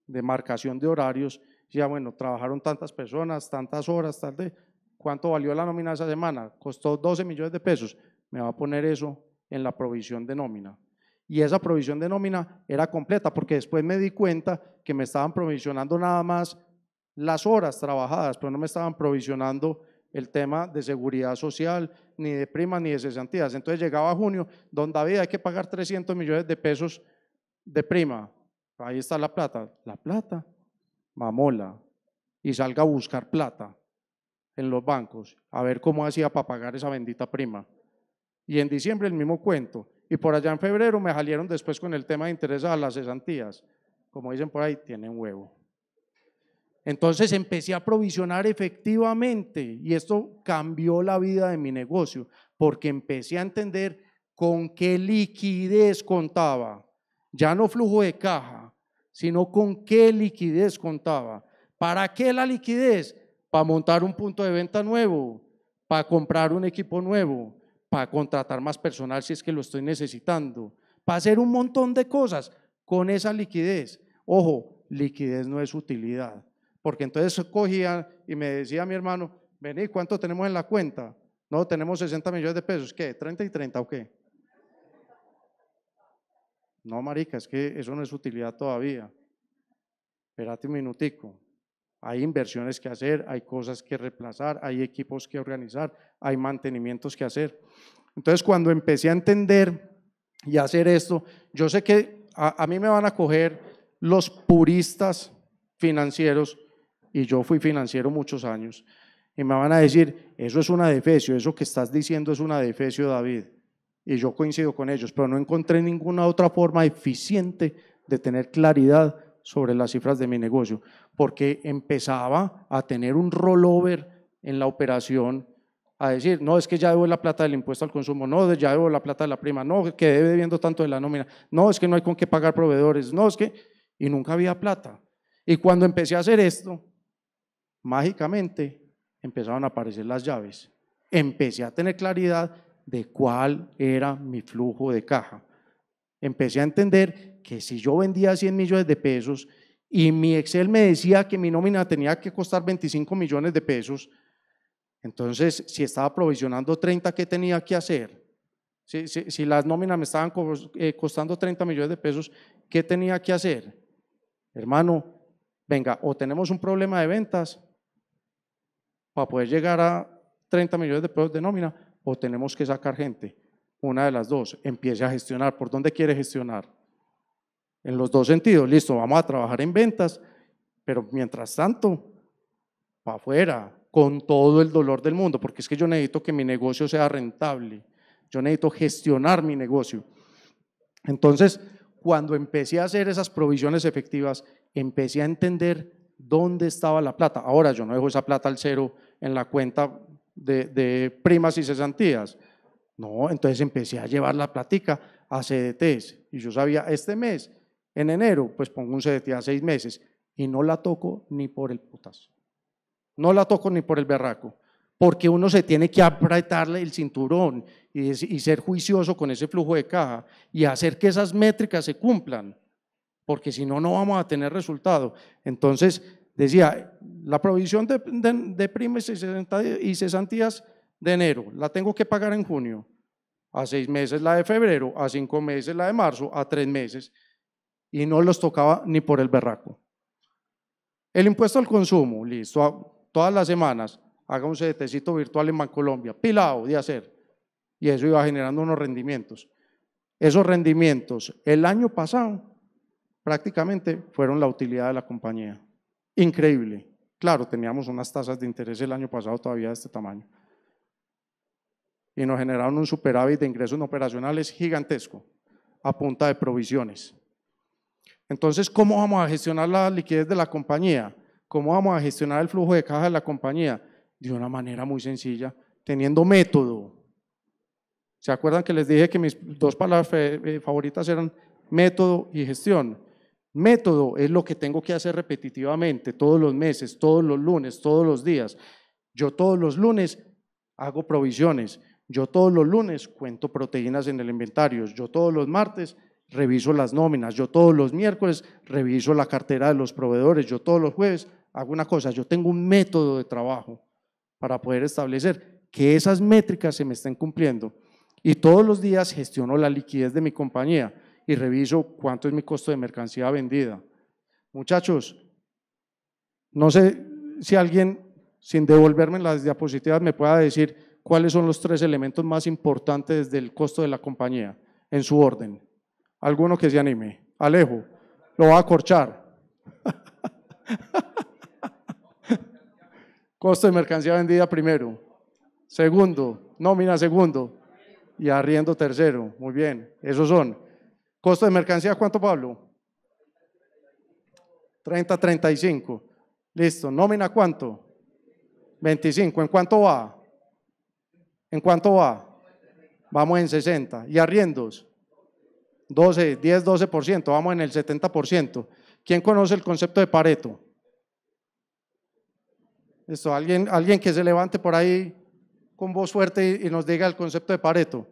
de marcación de horarios, decía, bueno, trabajaron tantas personas, tantas horas, tarde, ¿cuánto valió la nómina esa semana? Costó 12 millones de pesos, me va a poner eso en la provisión de nómina y esa provisión de nómina era completa, porque después me di cuenta que me estaban provisionando nada más las horas trabajadas, pero no me estaban provisionando el tema de seguridad social, ni de primas, ni de cesantías. Entonces llegaba junio, donde había que pagar 300 millones de pesos de prima. Ahí está la plata. La plata, mamola. Y salga a buscar plata en los bancos, a ver cómo hacía para pagar esa bendita prima. Y en diciembre el mismo cuento y por allá en febrero me salieron después con el tema de intereses a las cesantías. Como dicen por ahí, tienen huevo. Entonces empecé a provisionar efectivamente y esto cambió la vida de mi negocio porque empecé a entender con qué liquidez contaba. Ya no flujo de caja, sino con qué liquidez contaba. ¿Para qué la liquidez? Para montar un punto de venta nuevo, para comprar un equipo nuevo, para contratar más personal si es que lo estoy necesitando, para hacer un montón de cosas con esa liquidez. Ojo, liquidez no es utilidad, porque entonces cogía y me decía mi hermano, vení, ¿cuánto tenemos en la cuenta? No, tenemos 60 millones de pesos, ¿qué? ¿30 y 30 o qué? No, marica, es que eso no es utilidad todavía. Espérate un minutico. Hay inversiones que hacer, hay cosas que reemplazar, hay equipos que organizar, hay mantenimientos que hacer. Entonces, cuando empecé a entender y a hacer esto, yo sé que a, mí me van a coger los puristas financieros, y yo fui financiero muchos años, y me van a decir, eso es una defecio, eso que estás diciendo es una defecio, David. Y yo coincido con ellos, pero no encontré ninguna otra forma eficiente de tener claridad sobre las cifras de mi negocio, porque empezaba a tener un rollover en la operación, a decir, no, es que ya debo la plata del impuesto al consumo, no, ya debo la plata de la prima, no, que debe debiendo tanto de la nómina, no, es que no hay con qué pagar proveedores, no, es que, y nunca había plata. Y cuando empecé a hacer esto, mágicamente empezaron a aparecer las llaves. Empecé a tener claridad de cuál era mi flujo de caja. Empecé a entender que si yo vendía 100 millones de pesos y mi Excel me decía que mi nómina tenía que costar 25 millones de pesos, entonces si estaba provisionando 30, ¿qué tenía que hacer? Si, las nóminas me estaban eh, costando 30 millones de pesos, ¿qué tenía que hacer? Hermano, venga, o tenemos un problema de ventas para poder llegar a 30 millones de pesos de nómina, o tenemos que sacar gente. Una de las dos, empiece a gestionar. ¿Por dónde quiere gestionar? en los dos sentidos. Listo, vamos a trabajar en ventas, pero mientras tanto, para afuera, con todo el dolor del mundo, porque es que yo necesito que mi negocio sea rentable, yo necesito gestionar mi negocio. Entonces, cuando empecé a hacer esas provisiones efectivas, empecé a entender dónde estaba la plata. Ahora yo no dejo esa plata al cero en la cuenta de, primas y cesantías. No, entonces empecé a llevar la platica a CDTs y yo sabía, este mes en enero, pues pongo un CDT a seis meses y no la toco ni por el putazo. No la toco ni por el berraco, porque uno se tiene que apretarle el cinturón y, ser juicioso con ese flujo de caja y hacer que esas métricas se cumplan, porque si no, no vamos a tener resultado. Entonces, decía, la provisión de, de, de primes y cesantías de enero, la tengo que pagar en junio, a seis meses la de febrero, a cinco meses la de marzo, a tres meses y no los tocaba ni por el berraco. El impuesto al consumo, listo, todas las semanas, haga un setecito virtual en Bancolombia, pilado de hacer, y eso iba generando unos rendimientos. Esos rendimientos el año pasado prácticamente fueron la utilidad de la compañía. Increíble. Claro, teníamos unas tasas de interés el año pasado todavía de este tamaño. Y nos generaron un superávit de ingresos operacionales gigantesco a punta de provisiones. Entonces, ¿cómo vamos a gestionar la liquidez de la compañía? ¿Cómo vamos a gestionar el flujo de caja de la compañía? De una manera muy sencilla, teniendo método. ¿Se acuerdan que les dije que mis dos palabras eh, favoritas eran método y gestión? Método es lo que tengo que hacer repetitivamente, todos los meses, todos los lunes, todos los días. Yo todos los lunes hago provisiones, yo todos los lunes cuento proteínas en el inventario, yo todos los martes reviso las nóminas, yo todos los miércoles reviso la cartera de los proveedores, yo todos los jueves hago una cosa, yo tengo un método de trabajo para poder establecer que esas métricas se me estén cumpliendo. Y todos los días gestiono la liquidez de mi compañía y reviso cuánto es mi costo de mercancía vendida. Muchachos, no sé si alguien, sin devolverme las diapositivas, me pueda decir cuáles son los tres elementos más importantes del costo de la compañía, en su orden. Alguno que se anime. Alejo, lo va a corchar. *laughs* Costo de mercancía vendida primero. Segundo, nómina segundo. Y arriendo tercero. Muy bien, esos son. Costo de mercancía, ¿cuánto, Pablo? 30, 35. Listo. Nómina, ¿cuánto? 25. ¿En cuánto va? ¿En cuánto va? Vamos en 60. ¿Y arriendos? 12, 10, 12%, vamos en el 70%. ¿Quién conoce el concepto de Pareto? Esto, alguien, alguien que se levante por ahí con voz fuerte y, y nos diga el concepto de Pareto.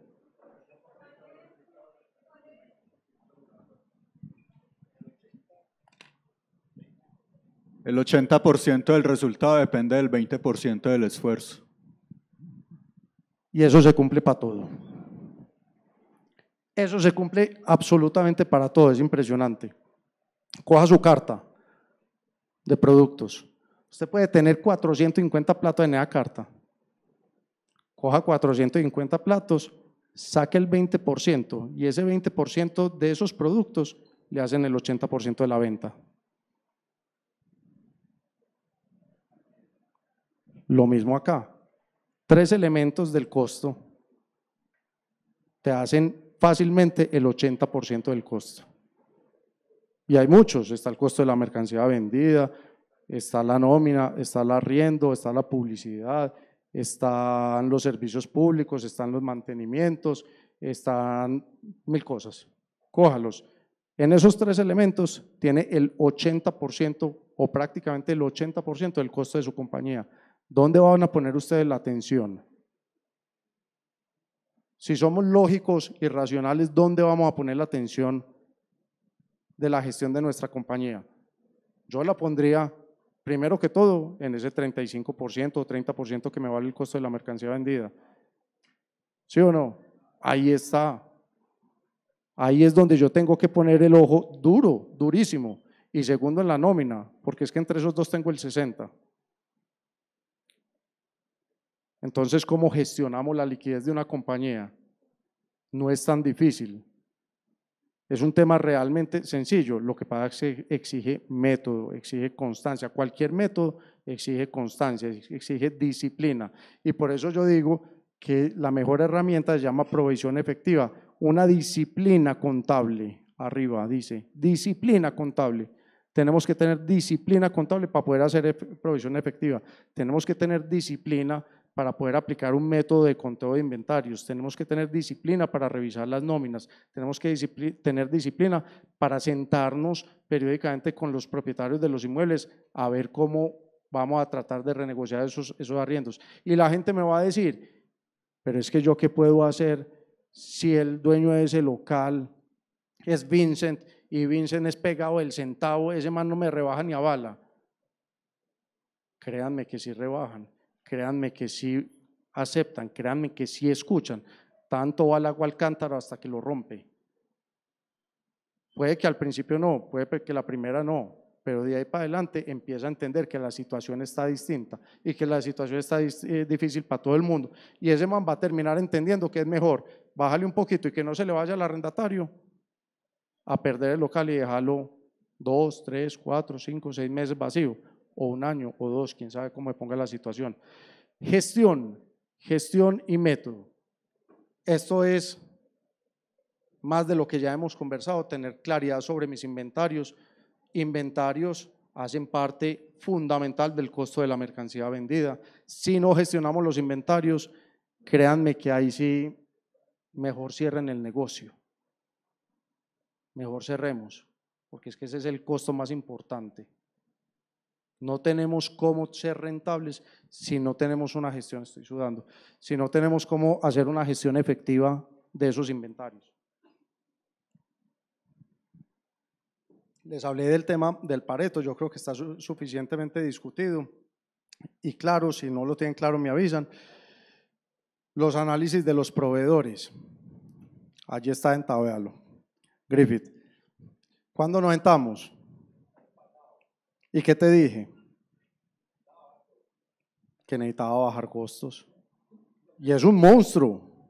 El 80% del resultado depende del 20% del esfuerzo. Y eso se cumple para todo. Eso se cumple absolutamente para todo, es impresionante. Coja su carta de productos. Usted puede tener 450 platos en esa carta. Coja 450 platos, saque el 20% y ese 20% de esos productos le hacen el 80% de la venta. Lo mismo acá. Tres elementos del costo te hacen fácilmente el 80% del costo. Y hay muchos, está el costo de la mercancía vendida, está la nómina, está el arriendo, está la publicidad, están los servicios públicos, están los mantenimientos, están mil cosas. Cójalos. En esos tres elementos tiene el 80% o prácticamente el 80% del costo de su compañía. ¿Dónde van a poner ustedes la atención? Si somos lógicos y racionales, ¿dónde vamos a poner la atención de la gestión de nuestra compañía? Yo la pondría, primero que todo, en ese 35% o 30% que me vale el costo de la mercancía vendida. ¿Sí o no? Ahí está. Ahí es donde yo tengo que poner el ojo duro, durísimo. Y segundo en la nómina, porque es que entre esos dos tengo el 60%. Entonces, ¿cómo gestionamos la liquidez de una compañía? No es tan difícil. Es un tema realmente sencillo. Lo que pasa es que exige método, exige constancia. Cualquier método exige constancia, exige disciplina. Y por eso yo digo que la mejor herramienta se llama provisión efectiva. Una disciplina contable, arriba dice, disciplina contable. Tenemos que tener disciplina contable para poder hacer provisión efectiva. Tenemos que tener disciplina para poder aplicar un método de conteo de inventarios. Tenemos que tener disciplina para revisar las nóminas, tenemos que tener disciplina para sentarnos periódicamente con los propietarios de los inmuebles a ver cómo vamos a tratar de renegociar esos, esos arriendos. Y la gente me va a decir, pero es que yo qué puedo hacer si el dueño de ese local es Vincent y Vincent es pegado el centavo, ese man no me rebaja ni avala. Créanme que sí rebajan créanme que sí aceptan, créanme que sí escuchan. Tanto va el agua al cántaro hasta que lo rompe. Puede que al principio no, puede que la primera no, pero de ahí para adelante empieza a entender que la situación está distinta y que la situación está eh, difícil para todo el mundo. Y ese man va a terminar entendiendo que es mejor bájale un poquito y que no se le vaya al arrendatario a perder el local y dejarlo dos, tres, cuatro, cinco, seis meses vacío, o un año o dos, quién sabe cómo me ponga la situación. Gestión, gestión y método. Esto es más de lo que ya hemos conversado, tener claridad sobre mis inventarios. Inventarios hacen parte fundamental del costo de la mercancía vendida. Si no gestionamos los inventarios, créanme que ahí sí mejor cierren el negocio. Mejor cerremos, porque es que ese es el costo más importante. No tenemos cómo ser rentables si no tenemos una gestión, estoy sudando, si no tenemos cómo hacer una gestión efectiva de esos inventarios. Les hablé del tema del Pareto, yo creo que está suficientemente discutido. Y claro, si no lo tienen claro, me avisan. Los análisis de los proveedores. Allí está en Griffith. ¿Cuándo nos entamos? ¿Y qué te dije? Que necesitaba bajar costos. Y es un monstruo.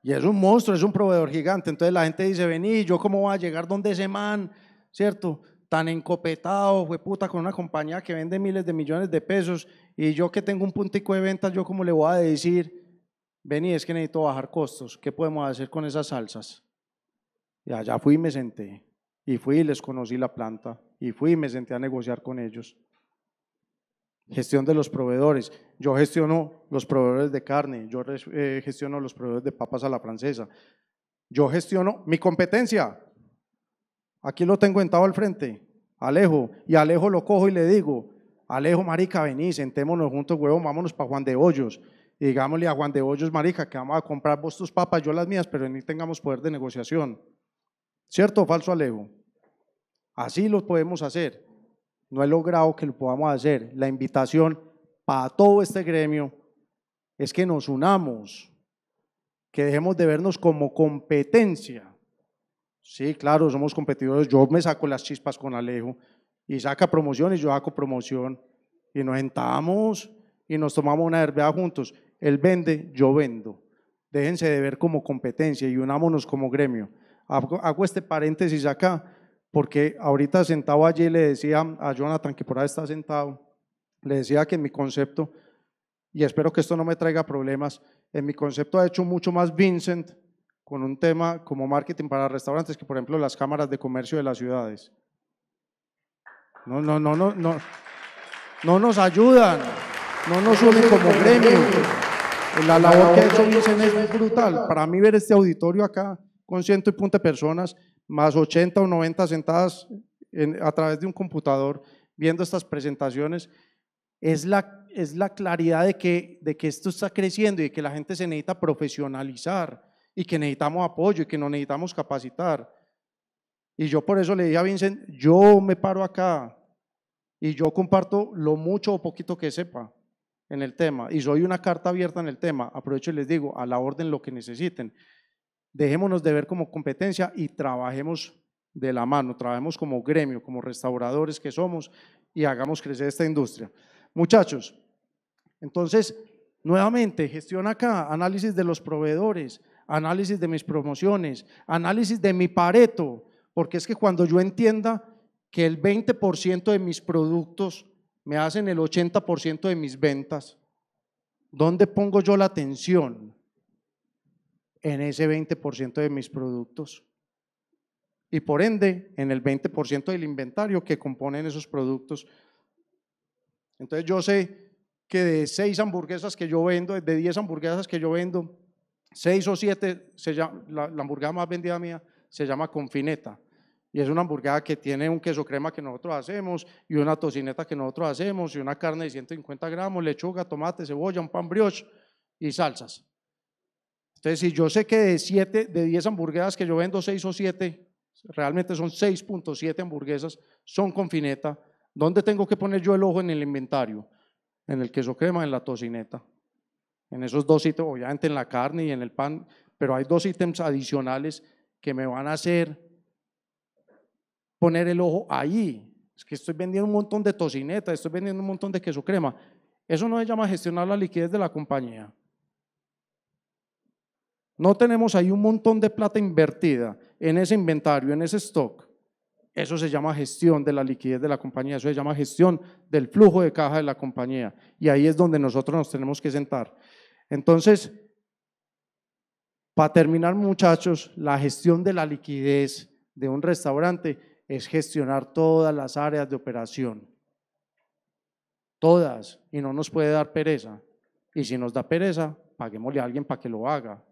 Y es un monstruo, es un proveedor gigante. Entonces la gente dice, vení, ¿yo cómo voy a llegar donde ese man? ¿Cierto? Tan encopetado, fue puta, con una compañía que vende miles de millones de pesos. Y yo que tengo un puntico de ventas, ¿yo cómo le voy a decir? Vení, es que necesito bajar costos. ¿Qué podemos hacer con esas salsas? Y allá fui y me senté. Y fui y les conocí la planta y fui y me senté a negociar con ellos. Gestión de los proveedores. Yo gestiono los proveedores de carne, yo eh, gestiono los proveedores de papas a la francesa. Yo gestiono mi competencia. Aquí lo tengo sentado al frente, Alejo. Y Alejo lo cojo y le digo, Alejo, marica, vení, sentémonos juntos, huevón, vámonos para Juan de Hoyos. Y digámosle a Juan de Hoyos, marica, que vamos a comprar vos tus papas, yo las mías, pero ni tengamos poder de negociación. ¿Cierto o falso, Alejo? Así lo podemos hacer. No he logrado que lo podamos hacer. La invitación para todo este gremio es que nos unamos, que dejemos de vernos como competencia. Sí, claro, somos competidores. Yo me saco las chispas con Alejo y saca promociones, y yo hago promoción y nos sentamos y nos tomamos una herbeada juntos. Él vende, yo vendo. Déjense de ver como competencia y unámonos como gremio. Hago este paréntesis acá porque ahorita sentado allí le decía a Jonathan, que por ahí está sentado, le decía que en mi concepto, y espero que esto no me traiga problemas, en mi concepto ha hecho mucho más Vincent con un tema como marketing para restaurantes que por ejemplo las cámaras de comercio de las ciudades. No, no, no, no, no, no nos ayudan, no nos unen como premio. La labor que ha hecho Vincent es brutal. Para mí ver este auditorio acá con ciento y punta de personas más 80 o 90 sentadas a través de un computador viendo estas presentaciones, es la, es la claridad de que, de que esto está creciendo y que la gente se necesita profesionalizar y que necesitamos apoyo y que nos necesitamos capacitar. Y yo por eso le dije a Vincent, yo me paro acá y yo comparto lo mucho o poquito que sepa en el tema. Y soy una carta abierta en el tema. Aprovecho y les digo, a la orden lo que necesiten dejémonos de ver como competencia y trabajemos de la mano, trabajemos como gremio, como restauradores que somos y hagamos crecer esta industria. Muchachos, entonces, nuevamente, gestión acá, análisis de los proveedores, análisis de mis promociones, análisis de mi pareto, porque es que cuando yo entienda que el 20% de mis productos me hacen el 80% de mis ventas, ¿dónde pongo yo la atención? en ese 20% de mis productos y por ende en el 20% del inventario que componen esos productos. Entonces yo sé que de 6 hamburguesas que yo vendo, de 10 hamburguesas que yo vendo, 6 o 7, se llama, la, la, hamburguesa más vendida mía se llama Confineta. Y es una hamburguesa que tiene un queso crema que nosotros hacemos y una tocineta que nosotros hacemos y una carne de 150 gramos, lechuga, tomate, cebolla, un pan brioche y salsas. Entonces, si yo sé que de 7, de 10 hamburguesas que yo vendo, 6 o 7, realmente son 6.7 hamburguesas, son con fineta, ¿dónde tengo que poner yo el ojo en el inventario? En el queso crema, en la tocineta. En esos dos ítems, obviamente en la carne y en el pan, pero hay dos ítems adicionales que me van a hacer poner el ojo ahí. Es que estoy vendiendo un montón de tocineta, estoy vendiendo un montón de queso crema. Eso no se llama gestionar la liquidez de la compañía no tenemos ahí un montón de plata invertida en ese inventario, en ese stock, eso se llama gestión de la liquidez de la compañía, eso se llama gestión del flujo de caja de la compañía. Y ahí es donde nosotros nos tenemos que sentar. Entonces, para terminar, muchachos, la gestión de la liquidez de un restaurante es gestionar todas las áreas de operación. Todas. Y no nos puede dar pereza. Y si nos da pereza, paguémosle a alguien para que lo haga.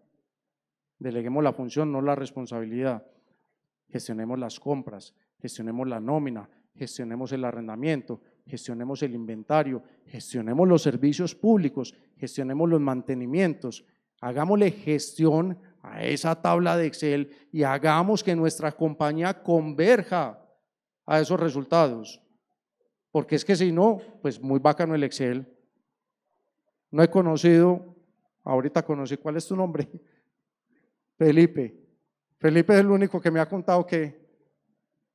Deleguemos la función, no la responsabilidad. Gestionemos las compras, gestionemos la nómina, gestionemos el arrendamiento, gestionemos el inventario, gestionemos los servicios públicos, gestionemos los mantenimientos. Hagámosle gestión a esa tabla de Excel y hagamos que nuestra compañía converja a esos resultados. Porque es que si no, pues muy bacano el Excel. No he conocido, ahorita conocí cuál es tu nombre, Felipe. Felipe es el único que me ha contado que,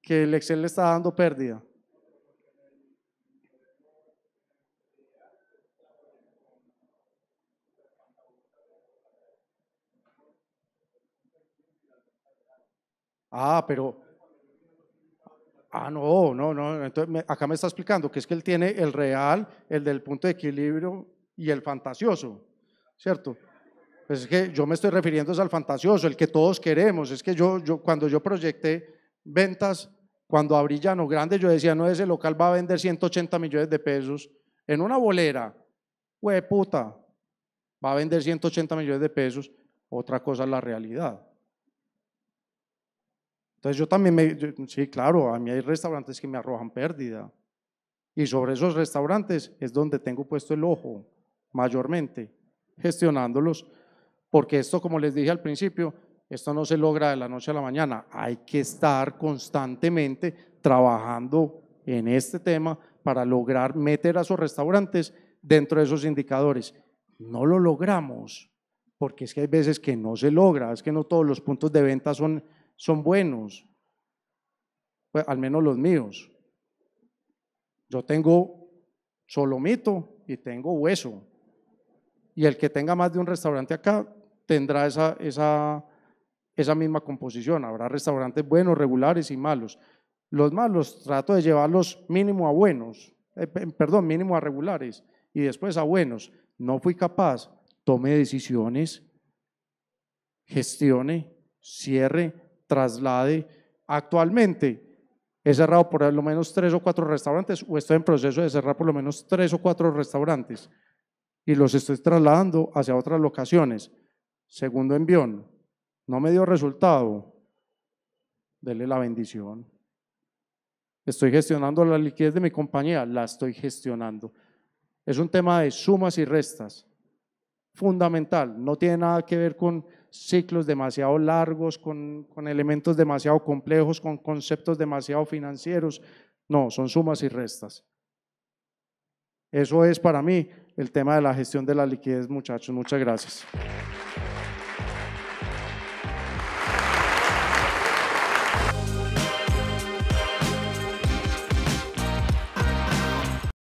que el Excel le está dando pérdida. Ah, pero. Ah, no, no, no. Entonces acá me está explicando que es que él tiene el real, el del punto de equilibrio y el fantasioso, ¿cierto? Pues es que yo me estoy refiriendo al fantasioso, el que todos queremos. Es que yo, yo cuando yo proyecté ventas, cuando abrí Llano Grande, yo decía, no, ese local va a vender 180 millones de pesos en una bolera. Hue puta, va a vender 180 millones de pesos. Otra cosa es la realidad. Entonces yo también me, sí, claro, a mí hay restaurantes que me arrojan pérdida. Y sobre esos restaurantes es donde tengo puesto el ojo, mayormente, gestionándolos porque esto, como les dije al principio, esto no se logra de la noche a la mañana. Hay que estar constantemente trabajando en este tema para lograr meter a sus restaurantes dentro de esos indicadores. No lo logramos, porque es que hay veces que no se logra, es que no todos los puntos de venta son, son buenos, pues, al menos los míos. Yo tengo solomito y tengo hueso, y el que tenga más de un restaurante acá tendrá esa, misma composición. Habrá restaurantes buenos, regulares y malos. Los malos trato de llevarlos mínimo a buenos, eh, perdón, mínimo a regulares y después a buenos. No fui capaz, tome decisiones, gestione, cierre, traslade. Actualmente he cerrado por lo menos tres o cuatro restaurantes o estoy en proceso de cerrar por lo menos tres o cuatro restaurantes y los estoy trasladando hacia otras locaciones. Segundo envión, no me dio resultado, dele la bendición. Estoy gestionando la liquidez de mi compañía, la estoy gestionando. Es un tema de sumas y restas, fundamental, no tiene nada que ver con ciclos demasiado largos, con, con elementos demasiado complejos, con conceptos demasiado financieros, no, son sumas y restas. Eso es para mí el tema de la gestión de la liquidez, muchachos. Muchas gracias.